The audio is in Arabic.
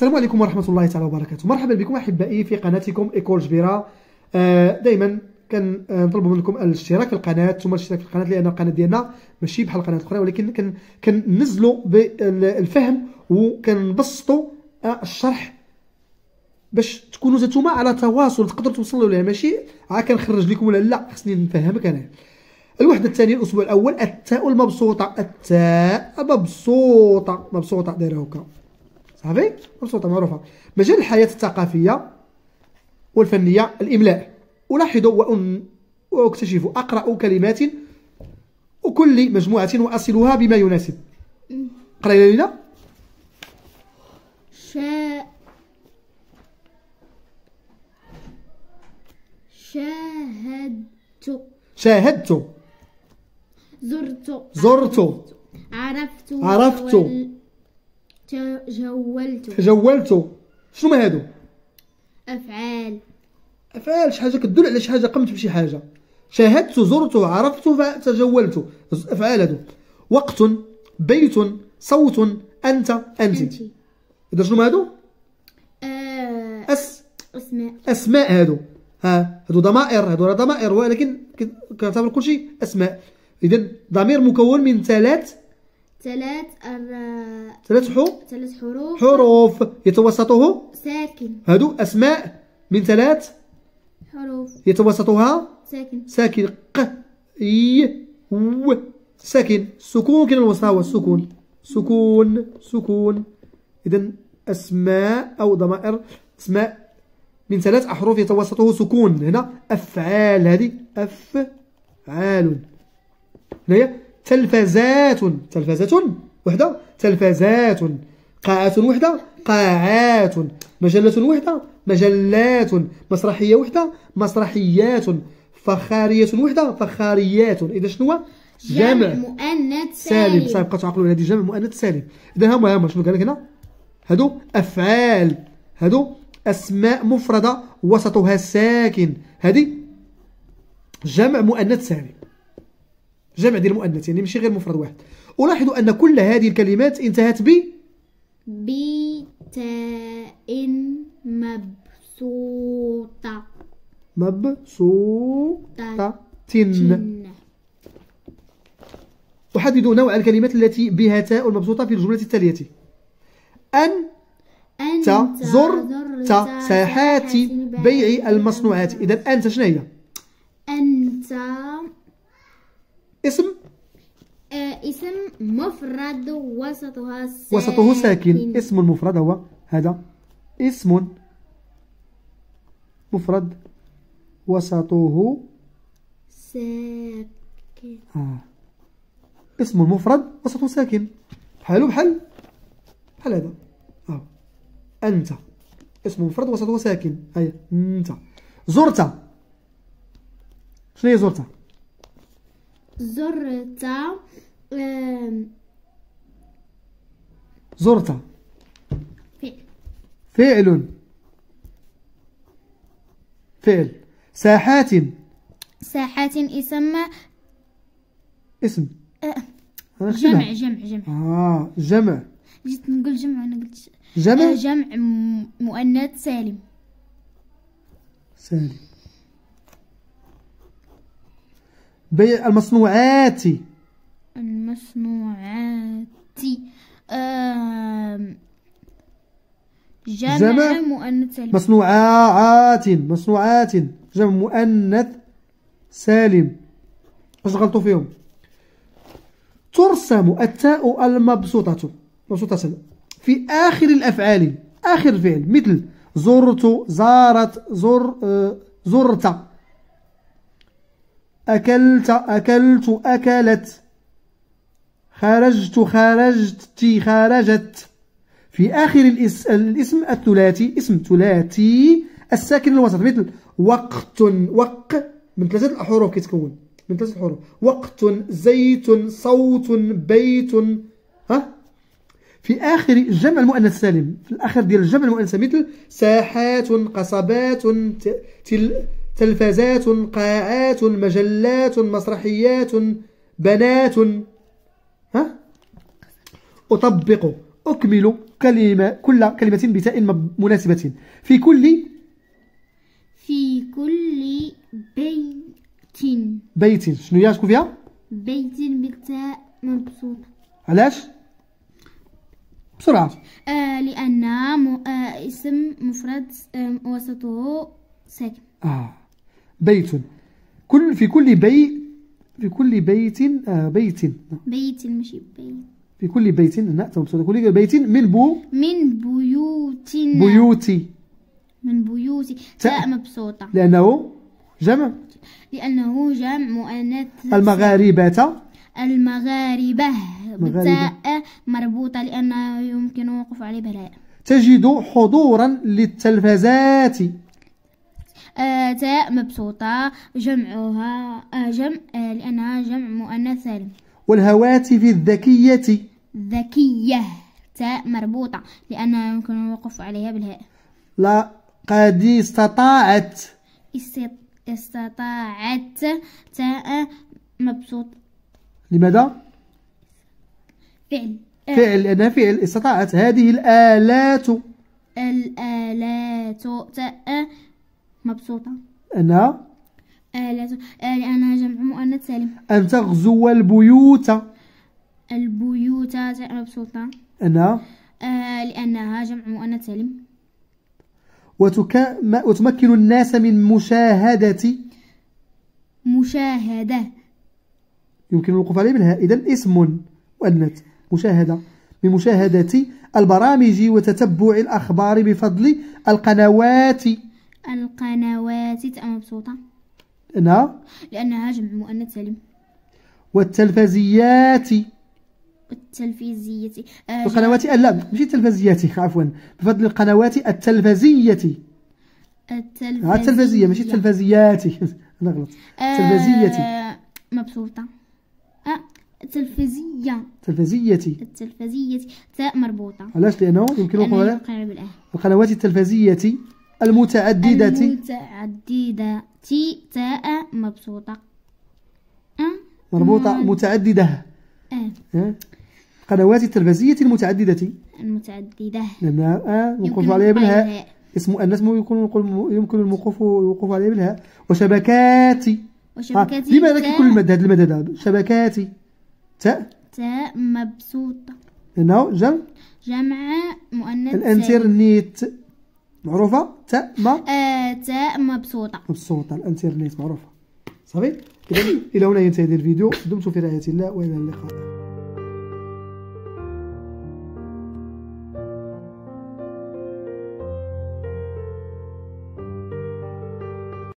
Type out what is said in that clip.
السلام عليكم ورحمه الله تعالى وبركاته مرحبا بكم احبائي في قناتكم ايكول جبيره آه، دائما كنطلب منكم الاشتراك في القناه ثم الاشتراك في القناه لان القناه ديالنا ماشي بحال القناه الاخرى ولكن كننزلوا بالفهم وكنبسطوا آه، الشرح باش تكونوا نتوما على تواصل تقدروا توصلوا ليه ماشي عا كنخرج لكم ولا لا خصني نفهمك انا الوحده الثانيه الاسبوع الاول التاء المبسوطه التاء مبسوطه مبسوطه دايره هكا صافي مبسوطه معروفه مجال الحياه الثقافيه والفنيه الاملاء الاحظ وأن واكتشف اقرا كلمات وكل مجموعه واصلها بما يناسب قرأي لينا شاء شاهدت شاهدت زرت زرت عرفت عرفت تجولت تجولت شنو ما هادو افعال افعال شي حاجه كدل على شي حاجه قمت بشي حاجه شاهدت زرت عرفت فتجولت افعال هادو وقت بيت صوت انت انت, اذا شنو هادو آه، أس... اسماء اسماء هادو ها هادو ضمائر هادو راه ضمائر ولكن كنعتبر كلشي اسماء اذا ضمير مكون من ثلاث ثلاث ثلاث حروف ثلاث حروف حروف يتوسطه ساكن هادو أسماء من ثلاث حروف يتوسطها ساكن ساكن ق ي و ساكن سكون كاين الوسطى هو السكون سكون سكون إذا أسماء أو ضمائر أسماء من ثلاث أحرف يتوسطه سكون هنا أفعال هذه أفعال هنايا تلفزات تلفزة وحدة تلفزات قاعة وحدة قاعات مجلة وحدة مجلات مسرحية وحدة مسرحيات فخارية وحدة فخاريات إذا شنو جمع, جمع مؤنث سالم صافي بقاو تعقلوا هذه جمع مؤنث سالم إذا هما هما شنو قال لك هنا هادو أفعال هادو أسماء مفردة وسطها ساكن هذه جمع مؤنث سالم جمع ديال المؤنث يعني ماشي غير مفرد واحد ألاحظ أن كل هذه الكلمات انتهت ب ب تاء مبسوطة مبسوطة تن أحدد نوع الكلمات التي بها تاء مبسوطة في الجملة التالية أن أنت زرت ساحات بيع المصنوعات إذا أنت شنو هي؟ أنت اسم آه، اسم مفرد وسطها ساكن وسطه ساكن اسم المفرد هو هذا اسم مفرد وسطه ساكن آه. اسم المفرد وسطه ساكن بحالو بحال بحال هذا آه. أنت اسم مفرد وسطه ساكن هيا أنت زرت شنو هي زرت زرت زرت فعل فعل ساحات ساحات اسم اسم آه، جمع جمع جمع اه جمع جيت نقول جمع انا قلت جمع آه، جمع مؤنث سالم سالم بيع المصنوعات المصنوعات جمع, مؤنث سالم مصنوعات مصنوعات جمع مؤنث سالم اش غلطوا فيهم ترسم التاء المبسوطة مبسوطة في آخر الأفعال آخر الفعل مثل زرت زارت زر آه، زرت أكلت أكلت أكلت خرجت خرجت خرجت في آخر الاسم الثلاثي اسم ثلاثي الساكن الوسط مثل وقت وق من ثلاثة الحروف كيتكون من ثلاثة الحروف وقت زيت صوت بيت ها في آخر جمع المؤنث السالم في الآخر ديال الجمع المؤنث مثل ساحات قصبات تل تلفازات قاعات مجلات مسرحيات بنات ها أطبق أكمل كلمة كل كلمة بتاء مناسبة في كل في كل بيت بيت شنو هي شكون فيها بيت بالتاء مبسوط علاش بسرعة آه لأن م... آه اسم مفرد آه وسطه ساكن آه بيت كل في كل بي في كل بيت آه بيت بيت مش بيت في كل بيت هنا كل بيت من بو من بيوت بيوتي من بيوتي تاء مبسوطة لأنه جمع لأنه جمع مؤنث المغاربة المغاربة بتاء مربوطة لأنه يمكن وقف عليه بلاء تجد حضورا للتلفزات تاء مبسوطة جمعها آه، جمع آه، لأنها جمع مؤنث سالم والهواتف الذكية ذكية تاء مربوطة لأنها يمكن الوقوف عليها بالهاء لا قد استطاعت استطاعت تاء مبسوط لماذا؟ فعل آه، فعل لأنها فعل استطاعت هذه الآلات الآلات تاء مبسوطة أنا آه لازم آه لأنها جمع مؤنث سالم أن تغزو البيوت البيوت مبسوطة أنا آه لأنها جمع مؤنث سالم وتك... وتمكن الناس من مشاهدة مشاهدة يمكن الوقوف عليه بالهاء إذا اسم مؤنث مشاهدة بمشاهدة البرامج وتتبع الأخبار بفضل القنوات القنوات تاء مبسوطة لأنها لأنها جمع مؤنث سالم والتلفزيات التلفزيات آه القنوات آه، لا ماشي التلفزيات عفوا بفضل القنوات التلفزية التلفزية آه، التلفزية ماشي التلفزيات انا غلط آه، التلفزية مبسوطة التلفزية التلفزية التلفزية تاء مربوطة علاش لأنه يمكن نقولها القنوات التلفزية المتعددة المتعددة تاء مبسوطة مربوطة متعددة أه. قنوات التلفزية المتعددة المتعددة نعم الوقوف عليها بالهاء اسم الناس يكون يمكن الوقوف الوقوف عليها بالهاء وشبكات وشبكات لماذا آه، كيكون المد هذا المد هذا شبكات تاء تاء مبسوطة لأنه جمع جمع مؤنث الانترنت معروفه تاء ما آه تاء مبسوطه مبسوطه الانترنت معروفه صافي اذا الى هنا ينتهي الفيديو دمتم في رعايه الله والى اللقاء